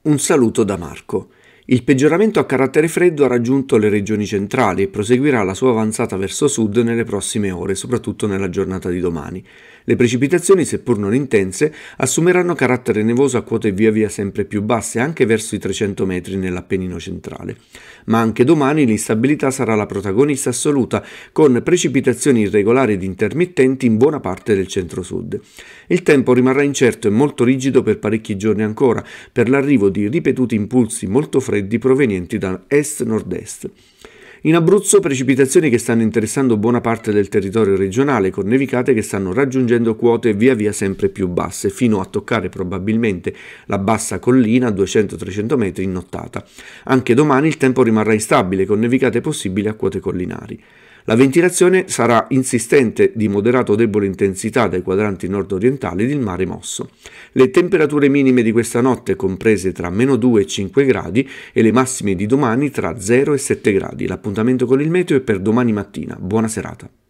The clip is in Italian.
Un saluto da Marco. Il peggioramento a carattere freddo ha raggiunto le regioni centrali e proseguirà la sua avanzata verso sud nelle prossime ore, soprattutto nella giornata di domani. Le precipitazioni, seppur non intense, assumeranno carattere nevoso a quote via via sempre più basse, anche verso i 300 metri nell'Appennino centrale. Ma anche domani l'instabilità sarà la protagonista assoluta, con precipitazioni irregolari ed intermittenti in buona parte del centro-sud. Il tempo rimarrà incerto e molto rigido per parecchi giorni ancora, per l'arrivo di ripetuti impulsi molto freddi provenienti da est-nord-est. In Abruzzo precipitazioni che stanno interessando buona parte del territorio regionale con nevicate che stanno raggiungendo quote via via sempre più basse fino a toccare probabilmente la bassa collina a 200-300 metri in nottata. Anche domani il tempo rimarrà instabile con nevicate possibili a quote collinari. La ventilazione sarà insistente di moderato o debole intensità dai quadranti nord-orientali ed il mare mosso. Le temperature minime di questa notte comprese tra meno 2 e 5 gradi e le massime di domani tra 0 e 7 gradi. La Appuntamento con il meteo è per domani mattina. Buona serata.